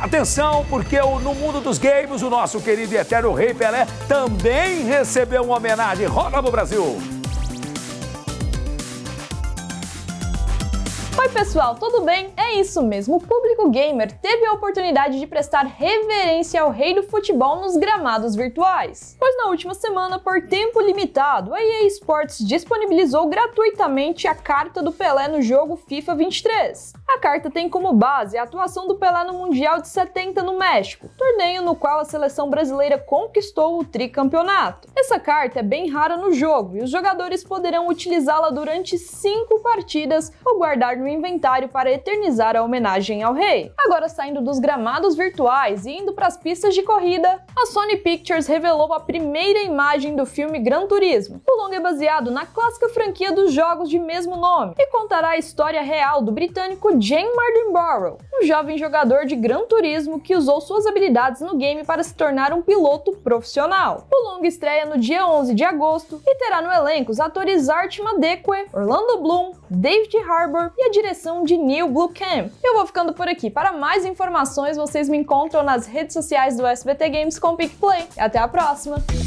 Atenção, porque no mundo dos games, o nosso querido e eterno Rei Pelé também recebeu uma homenagem. Roda no Brasil! Oi pessoal, tudo bem? É isso mesmo, o público gamer teve a oportunidade de prestar reverência ao rei do futebol nos gramados virtuais. Pois na última semana, por tempo limitado, a EA Sports disponibilizou gratuitamente a carta do Pelé no jogo FIFA 23. A carta tem como base a atuação do Pelé no Mundial de 70 no México, torneio no qual a seleção brasileira conquistou o tricampeonato. Essa carta é bem rara no jogo e os jogadores poderão utilizá-la durante cinco partidas ou guardar no inventário para eternizar a homenagem ao rei. Agora saindo dos gramados virtuais e indo para as pistas de corrida, a Sony Pictures revelou a primeira imagem do filme Gran Turismo. O longa é baseado na clássica franquia dos jogos de mesmo nome e contará a história real do britânico o Jane Mardenborough, um jovem jogador de Gran Turismo que usou suas habilidades no game para se tornar um piloto profissional. O longa estreia no dia 11 de agosto e terá no elenco os atores Art Madeque, Orlando Bloom, David Harbour e a direção de Neil Blomkamp. Eu vou ficando por aqui. Para mais informações, vocês me encontram nas redes sociais do SBT Games com o PicPlay. Até a próxima!